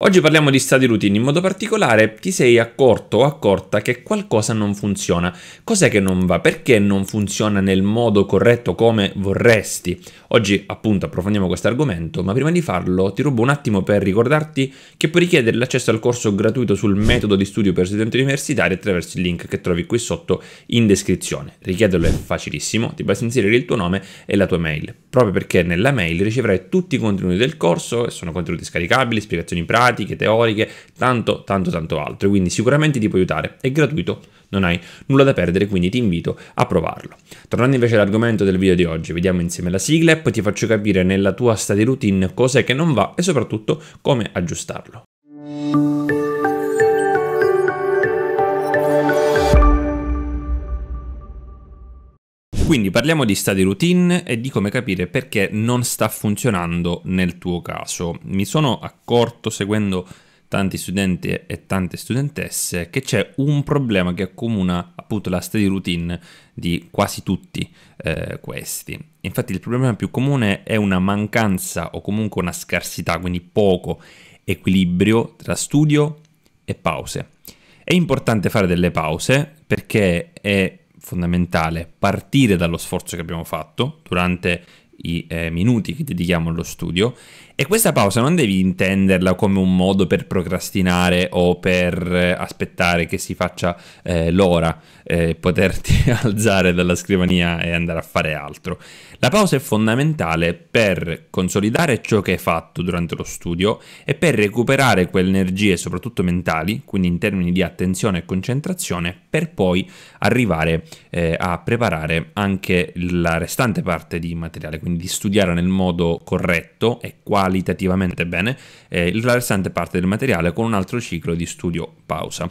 Oggi parliamo di stati routine, in modo particolare ti sei accorto o accorta che qualcosa non funziona. Cos'è che non va? Perché non funziona nel modo corretto come vorresti? Oggi appunto approfondiamo questo argomento, ma prima di farlo ti rubo un attimo per ricordarti che puoi richiedere l'accesso al corso gratuito sul metodo di studio per studenti universitari attraverso il link che trovi qui sotto in descrizione. Richiederlo è facilissimo, ti basta inserire il tuo nome e la tua mail, proprio perché nella mail riceverai tutti i contenuti del corso, sono contenuti scaricabili, spiegazioni pratiche, pratiche, teoriche, tanto, tanto, tanto altro. Quindi sicuramente ti può aiutare. È gratuito, non hai nulla da perdere, quindi ti invito a provarlo. Tornando invece all'argomento del video di oggi, vediamo insieme la sigla e poi ti faccio capire nella tua study routine cos'è che non va e soprattutto come aggiustarlo. Quindi parliamo di stati routine e di come capire perché non sta funzionando nel tuo caso. Mi sono accorto seguendo tanti studenti e tante studentesse che c'è un problema che accomuna appunto la study routine di quasi tutti eh, questi. Infatti il problema più comune è una mancanza o comunque una scarsità, quindi poco equilibrio tra studio e pause. È importante fare delle pause perché è fondamentale partire dallo sforzo che abbiamo fatto durante i eh, minuti che dedichiamo allo studio e questa pausa non devi intenderla come un modo per procrastinare o per eh, aspettare che si faccia eh, l'ora, eh, poterti alzare dalla scrivania e andare a fare altro. La pausa è fondamentale per consolidare ciò che hai fatto durante lo studio e per recuperare quelle energie, soprattutto mentali, quindi in termini di attenzione e concentrazione, per poi arrivare eh, a preparare anche la restante parte di materiale, quindi di studiare nel modo corretto e quasi qualitativamente bene eh, la restante parte del materiale con un altro ciclo di studio-pausa.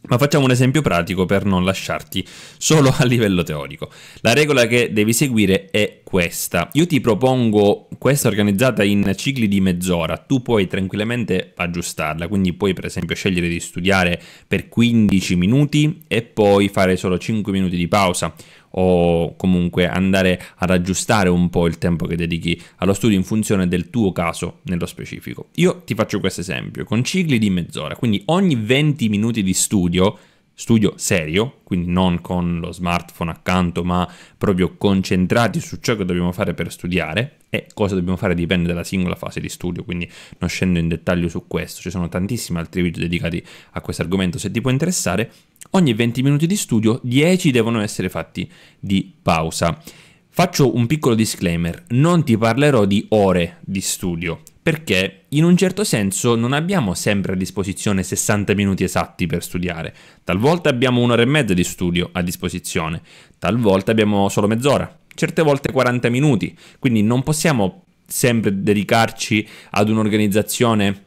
Ma facciamo un esempio pratico per non lasciarti solo a livello teorico. La regola che devi seguire è questa. Io ti propongo questa organizzata in cicli di mezz'ora, tu puoi tranquillamente aggiustarla, quindi puoi per esempio scegliere di studiare per 15 minuti e poi fare solo 5 minuti di pausa o comunque andare ad aggiustare un po' il tempo che dedichi allo studio in funzione del tuo caso nello specifico. Io ti faccio questo esempio, con cicli di mezz'ora, quindi ogni 20 minuti di studio studio serio, quindi non con lo smartphone accanto, ma proprio concentrati su ciò che dobbiamo fare per studiare e cosa dobbiamo fare dipende dalla singola fase di studio, quindi non scendo in dettaglio su questo, ci sono tantissimi altri video dedicati a questo argomento, se ti può interessare, ogni 20 minuti di studio 10 devono essere fatti di pausa. Faccio un piccolo disclaimer, non ti parlerò di ore di studio, perché in un certo senso non abbiamo sempre a disposizione 60 minuti esatti per studiare, talvolta abbiamo un'ora e mezza di studio a disposizione, talvolta abbiamo solo mezz'ora, certe volte 40 minuti, quindi non possiamo sempre dedicarci ad un'organizzazione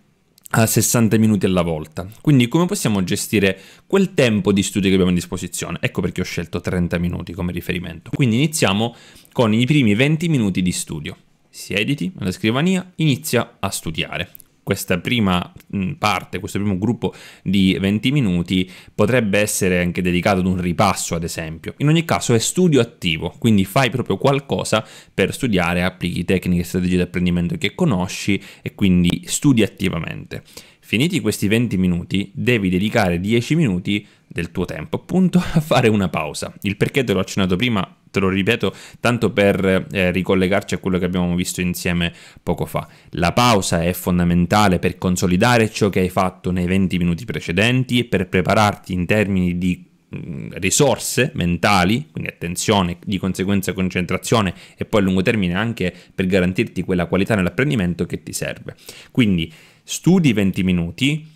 a 60 minuti alla volta. Quindi come possiamo gestire quel tempo di studio che abbiamo a disposizione? Ecco perché ho scelto 30 minuti come riferimento. Quindi iniziamo con i primi 20 minuti di studio siediti alla scrivania, inizia a studiare. Questa prima mm, parte, questo primo gruppo di 20 minuti potrebbe essere anche dedicato ad un ripasso, ad esempio. In ogni caso è studio attivo, quindi fai proprio qualcosa per studiare, applichi tecniche e strategie di apprendimento che conosci e quindi studi attivamente finiti questi 20 minuti, devi dedicare 10 minuti del tuo tempo, appunto, a fare una pausa. Il perché te l'ho accennato prima, te lo ripeto, tanto per eh, ricollegarci a quello che abbiamo visto insieme poco fa. La pausa è fondamentale per consolidare ciò che hai fatto nei 20 minuti precedenti e per prepararti in termini di mm, risorse mentali, quindi attenzione, di conseguenza concentrazione e poi a lungo termine anche per garantirti quella qualità nell'apprendimento che ti serve. Quindi studi 20 minuti,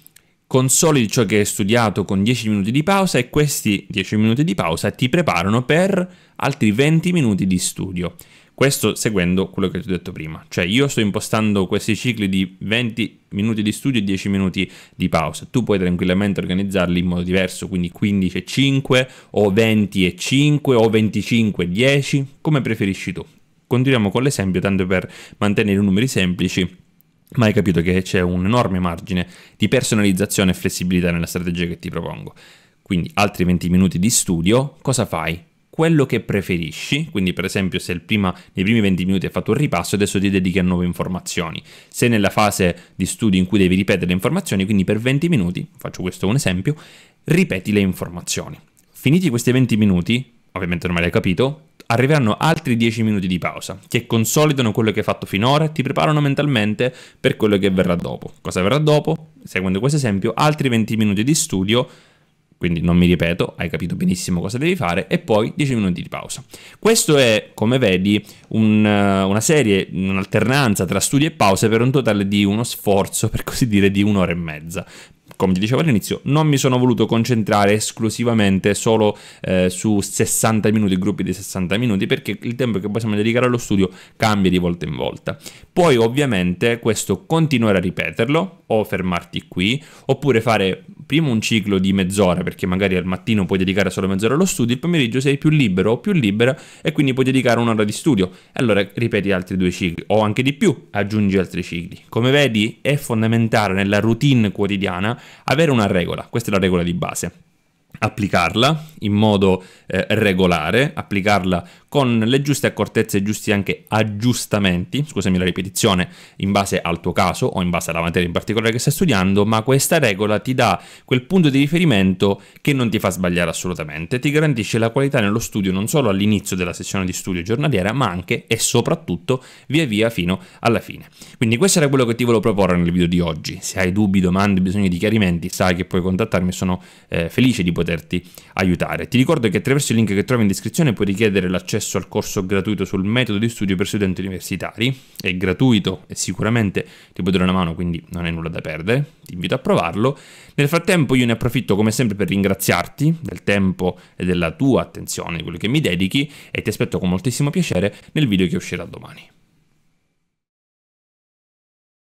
consolidi ciò che hai studiato con 10 minuti di pausa e questi 10 minuti di pausa ti preparano per altri 20 minuti di studio. Questo seguendo quello che ti ho detto prima, cioè io sto impostando questi cicli di 20 minuti di studio e 10 minuti di pausa, tu puoi tranquillamente organizzarli in modo diverso, quindi 15 e 5 o 20 e 5 o 25 e 10, come preferisci tu. Continuiamo con l'esempio tanto per mantenere i numeri semplici ma hai capito che c'è un enorme margine di personalizzazione e flessibilità nella strategia che ti propongo. Quindi altri 20 minuti di studio, cosa fai? Quello che preferisci, quindi per esempio se prima, nei primi 20 minuti hai fatto un ripasso, adesso ti dedichi a nuove informazioni. Se nella fase di studio in cui devi ripetere le informazioni, quindi per 20 minuti, faccio questo un esempio, ripeti le informazioni. Finiti questi 20 minuti, ovviamente ormai l'hai capito, arriveranno altri 10 minuti di pausa, che consolidano quello che hai fatto finora e ti preparano mentalmente per quello che verrà dopo. Cosa verrà dopo? Seguendo questo esempio, altri 20 minuti di studio, quindi non mi ripeto, hai capito benissimo cosa devi fare, e poi 10 minuti di pausa. Questo è, come vedi, un, eh, una serie, un'alternanza tra studi e pause per un totale di uno sforzo, per così dire, di un'ora e mezza come ti dicevo all'inizio, non mi sono voluto concentrare esclusivamente solo eh, su 60 minuti, gruppi di 60 minuti, perché il tempo che possiamo dedicare allo studio cambia di volta in volta. Poi ovviamente questo continuare a ripeterlo o fermarti qui, oppure fare prima un ciclo di mezz'ora, perché magari al mattino puoi dedicare solo mezz'ora allo studio, il pomeriggio sei più libero o più libera e quindi puoi dedicare un'ora di studio. E Allora ripeti altri due cicli o anche di più, aggiungi altri cicli. Come vedi è fondamentale nella routine quotidiana avere una regola, questa è la regola di base applicarla in modo eh, regolare, applicarla con le giuste accortezze e giusti anche aggiustamenti, scusami la ripetizione, in base al tuo caso o in base alla materia in particolare che stai studiando, ma questa regola ti dà quel punto di riferimento che non ti fa sbagliare assolutamente, ti garantisce la qualità nello studio non solo all'inizio della sessione di studio giornaliera, ma anche e soprattutto via via fino alla fine. Quindi questo era quello che ti volevo proporre nel video di oggi. Se hai dubbi, domande, bisogno di chiarimenti, sai che puoi contattarmi, sono eh, felice di poter poterti aiutare. Ti ricordo che attraverso il link che trovi in descrizione puoi richiedere l'accesso al corso gratuito sul metodo di studio per studenti universitari, è gratuito e sicuramente ti può dare una mano, quindi non è nulla da perdere, ti invito a provarlo. Nel frattempo io ne approfitto come sempre per ringraziarti del tempo e della tua attenzione, di quello che mi dedichi e ti aspetto con moltissimo piacere nel video che uscirà domani.